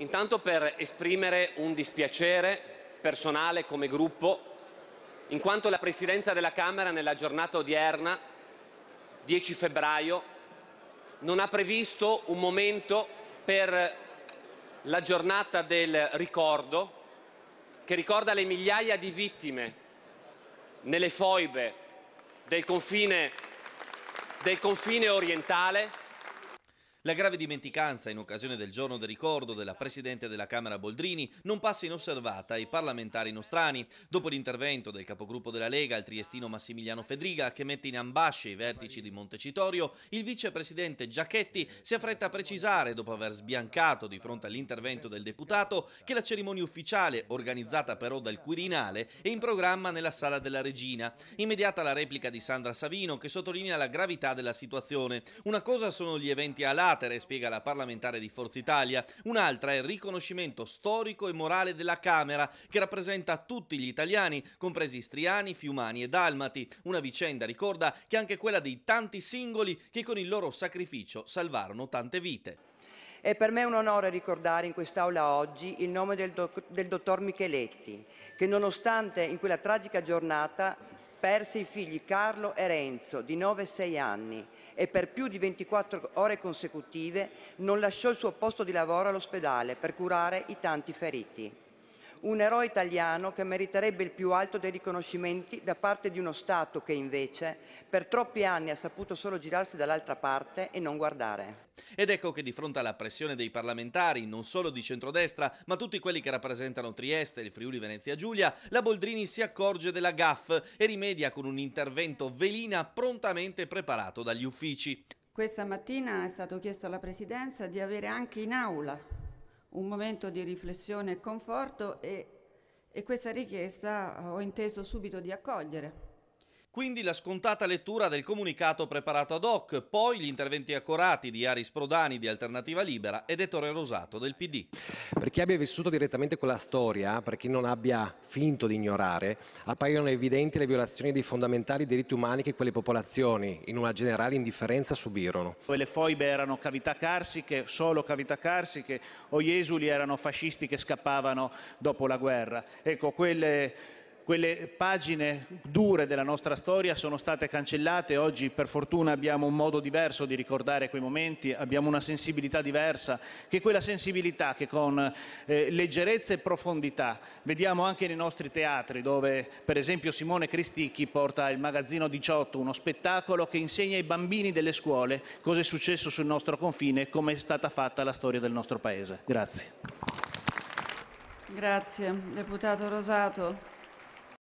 Intanto per esprimere un dispiacere personale come gruppo, in quanto la Presidenza della Camera nella giornata odierna, 10 febbraio, non ha previsto un momento per la giornata del ricordo, che ricorda le migliaia di vittime nelle foibe del confine, del confine orientale la grave dimenticanza in occasione del giorno del ricordo della Presidente della Camera Boldrini non passa inosservata ai parlamentari nostrani, dopo l'intervento del capogruppo della Lega, il triestino Massimiliano Fedriga, che mette in ambasce i vertici di Montecitorio, il vicepresidente Giachetti si affretta a precisare, dopo aver sbiancato di fronte all'intervento del deputato, che la cerimonia ufficiale, organizzata però dal Quirinale, è in programma nella Sala della Regina. Immediata la replica di Sandra Savino, che sottolinea la gravità della situazione. Una cosa sono gli eventi alari, carattere, spiega la parlamentare di Forza Italia. Un'altra è il riconoscimento storico e morale della Camera, che rappresenta tutti gli italiani, compresi istriani, fiumani e dalmati. Una vicenda, ricorda, che è anche quella dei tanti singoli che con il loro sacrificio salvarono tante vite. È per me un onore ricordare in quest'Aula oggi il nome del, doc del dottor Micheletti, che nonostante in quella tragica giornata perse i figli Carlo e Renzo, di 9 e 6 anni, e per più di 24 ore consecutive non lasciò il suo posto di lavoro all'ospedale per curare i tanti feriti un eroe italiano che meriterebbe il più alto dei riconoscimenti da parte di uno Stato che invece per troppi anni ha saputo solo girarsi dall'altra parte e non guardare. Ed ecco che di fronte alla pressione dei parlamentari, non solo di centrodestra, ma tutti quelli che rappresentano Trieste e il Friuli Venezia Giulia, la Boldrini si accorge della GAF e rimedia con un intervento velina prontamente preparato dagli uffici. Questa mattina è stato chiesto alla Presidenza di avere anche in aula un momento di riflessione e conforto e, e questa richiesta ho inteso subito di accogliere. Quindi la scontata lettura del comunicato preparato ad hoc, poi gli interventi accorati di Aris Prodani di Alternativa Libera ed Ettore Rosato del PD. Per chi abbia vissuto direttamente quella storia, per chi non abbia finto di ignorare, appaiono evidenti le violazioni dei fondamentali diritti umani che quelle popolazioni, in una generale indifferenza, subirono. Le foibe erano cavità carsiche, solo cavità carsiche, o gli esuli erano fascisti che scappavano dopo la guerra. Ecco, quelle quelle pagine dure della nostra storia sono state cancellate, oggi per fortuna abbiamo un modo diverso di ricordare quei momenti, abbiamo una sensibilità diversa, che è quella sensibilità che con eh, leggerezza e profondità vediamo anche nei nostri teatri, dove per esempio Simone Cristicchi porta il Magazzino 18, uno spettacolo che insegna ai bambini delle scuole cosa è successo sul nostro confine e come è stata fatta la storia del nostro Paese. Grazie. Grazie, deputato Rosato.